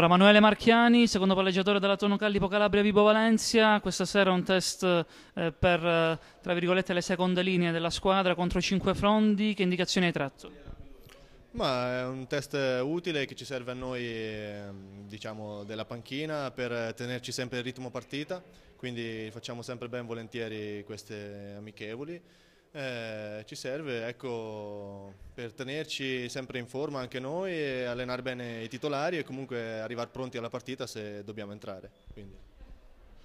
Allora, Manuele Marchiani, secondo palleggiatore della Tono Callipo Calabria Vibo Valencia, questa sera un test eh, per eh, tra virgolette le seconde linee della squadra contro 5 frondi, che indicazioni hai tratto? Ma è un test utile che ci serve a noi ehm, diciamo, della panchina per tenerci sempre il ritmo partita, quindi facciamo sempre ben volentieri queste amichevoli. Eh, ci serve ecco, per tenerci sempre in forma anche noi e allenare bene i titolari e comunque arrivare pronti alla partita se dobbiamo entrare. Quindi.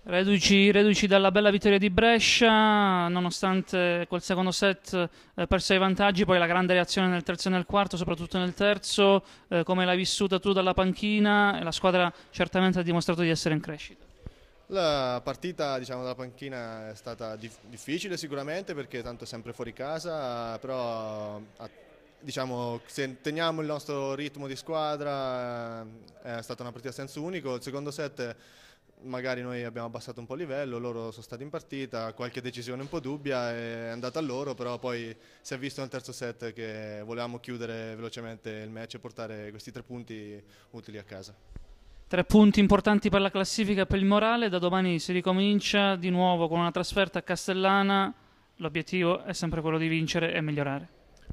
Reduci, reduci, dalla bella vittoria di Brescia, nonostante quel secondo set eh, perso i vantaggi, poi la grande reazione nel terzo e nel quarto, soprattutto nel terzo, eh, come l'hai vissuta tu dalla panchina, la squadra certamente ha dimostrato di essere in crescita. La partita diciamo, dalla panchina è stata dif difficile sicuramente perché tanto è sempre fuori casa, però diciamo, se teniamo il nostro ritmo di squadra eh, è stata una partita a senso unico. Il secondo set magari noi abbiamo abbassato un po' il livello, loro sono stati in partita, qualche decisione un po' dubbia è andata a loro, però poi si è visto nel terzo set che volevamo chiudere velocemente il match e portare questi tre punti utili a casa. Tre punti importanti per la classifica e per il morale, da domani si ricomincia di nuovo con una trasferta a Castellana, l'obiettivo è sempre quello di vincere e migliorare.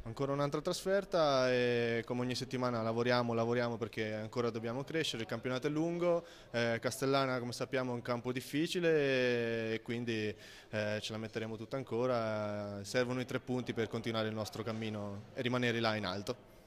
Ancora un'altra trasferta e come ogni settimana lavoriamo, lavoriamo perché ancora dobbiamo crescere, il campionato è lungo, eh, Castellana come sappiamo è un campo difficile e quindi eh, ce la metteremo tutta ancora, servono i tre punti per continuare il nostro cammino e rimanere là in alto.